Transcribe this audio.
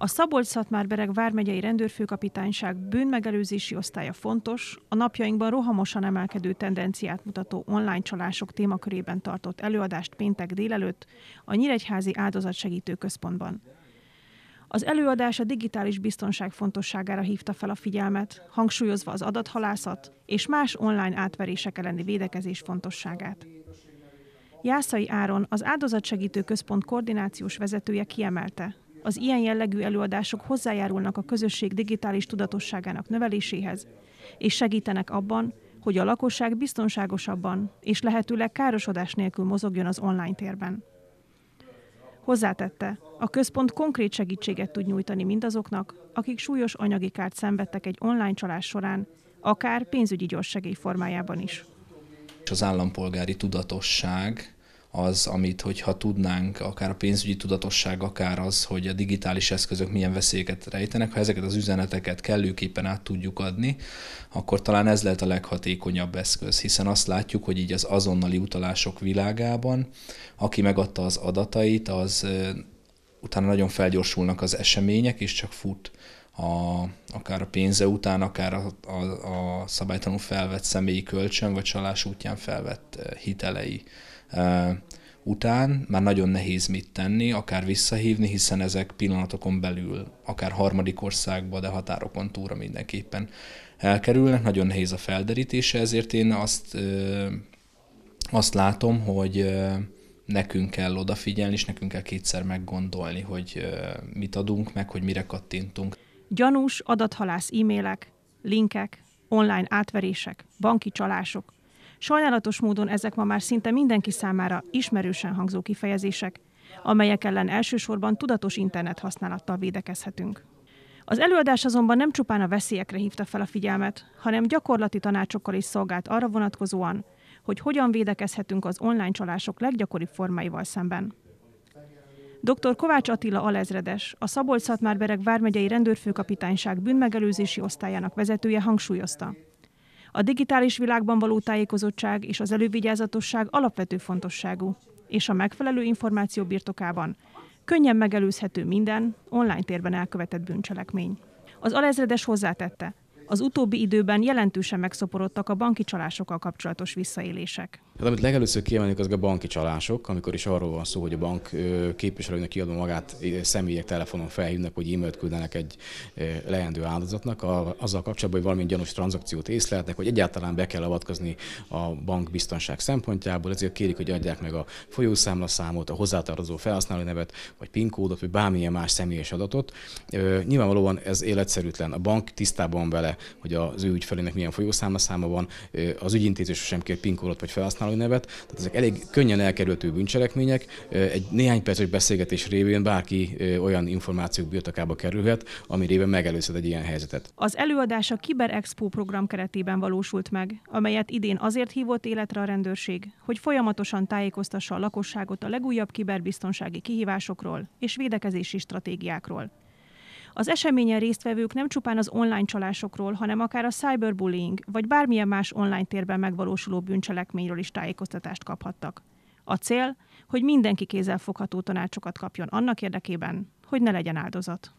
A Szabolcs-Szatmárbereg vármegyei rendőrfőkapitányság bűnmegelőzési osztálya fontos, a napjainkban rohamosan emelkedő tendenciát mutató online csalások témakörében tartott előadást péntek délelőtt a Nyíregyházi Áldozatsegítő Központban. Az előadás a digitális biztonság fontosságára hívta fel a figyelmet, hangsúlyozva az adathalászat és más online átverések elleni védekezés fontosságát. Jászai Áron, az Áldozatsegítő Központ koordinációs vezetője kiemelte, az ilyen jellegű előadások hozzájárulnak a közösség digitális tudatosságának növeléséhez, és segítenek abban, hogy a lakosság biztonságosabban és lehetőleg károsodás nélkül mozogjon az online térben. Hozzátette, a központ konkrét segítséget tud nyújtani mindazoknak, akik súlyos anyagi kárt szenvedtek egy online csalás során, akár pénzügyi gyorssegély formájában is. Az állampolgári tudatosság az, amit hogyha tudnánk, akár a pénzügyi tudatosság, akár az, hogy a digitális eszközök milyen veszélyeket rejtenek, ha ezeket az üzeneteket kellőképpen át tudjuk adni, akkor talán ez lehet a leghatékonyabb eszköz, hiszen azt látjuk, hogy így az azonnali utalások világában, aki megadta az adatait, az utána nagyon felgyorsulnak az események, és csak fut a, akár a pénze után, akár a, a, a szabálytalanul felvett személyi kölcsön, vagy csalás útján felvett eh, hitelei eh, után már nagyon nehéz mit tenni, akár visszahívni, hiszen ezek pillanatokon belül, akár harmadik országba, de határokon túlra mindenképpen elkerülnek, nagyon nehéz a felderítése, ezért én azt, eh, azt látom, hogy nekünk kell odafigyelni, és nekünk kell kétszer meggondolni, hogy mit adunk meg, hogy mire kattintunk. Gyanús adathalász e-mailek, linkek, online átverések, banki csalások. Sajnálatos módon ezek ma már szinte mindenki számára ismerősen hangzó kifejezések, amelyek ellen elsősorban tudatos internet használattal védekezhetünk. Az előadás azonban nem csupán a veszélyekre hívta fel a figyelmet, hanem gyakorlati tanácsokkal is szolgált arra vonatkozóan, hogy hogyan védekezhetünk az online csalások leggyakoribb formáival szemben. Dr. Kovács Attila alezredes, a szabolcs szatmárbereg vármegyei rendőrfőkapitányság bűnmegelőzési osztályának vezetője hangsúlyozta. A digitális világban való tájékozottság és az elővigyázatosság alapvető fontosságú, és a megfelelő információ birtokában könnyen megelőzhető minden online térben elkövetett bűncselekmény. Az alezredes hozzátette, az utóbbi időben jelentősen megszaporodtak a banki csalásokkal kapcsolatos visszaélések. Hát amit legelőször kiemelnék, az a banki csalások, amikor is arról van szó, hogy a bank képviselőnek kiadva magát személyek telefonon felhívnak, hogy e-mailt küldenek egy leendő áldozatnak, azzal kapcsolatban, hogy valamilyen gyanús tranzakciót észleltek, hogy egyáltalán be kell avatkozni a bank biztonság szempontjából, ezért kérik, hogy adják meg a folyószámlaszámot, a hozzátartozó felhasználó nevet, vagy PIN kódot, vagy bármilyen más személyes adatot. Nyilvánvalóan ez életszerűtlen. A bank tisztában vele, hogy az ő ügyfelének milyen folyószámlaszáma van, az ügyintézés sem kér PIN kódot vagy felhasználó használó nevet, tehát ezek elég könnyen elkerülhető bűncselekmények. Egy néhány perces beszélgetés révén bárki olyan információk birtokába kerülhet, ami révén megelőzhet egy ilyen helyzetet. Az előadás a Kiber Expo program keretében valósult meg, amelyet idén azért hívott életre a rendőrség, hogy folyamatosan tájékoztassa a lakosságot a legújabb kiberbiztonsági kihívásokról és védekezési stratégiákról. Az eseményen résztvevők nem csupán az online csalásokról, hanem akár a cyberbullying vagy bármilyen más online térben megvalósuló bűncselekményről is tájékoztatást kaphattak. A cél, hogy mindenki kézzelfogható tanácsokat kapjon annak érdekében, hogy ne legyen áldozat.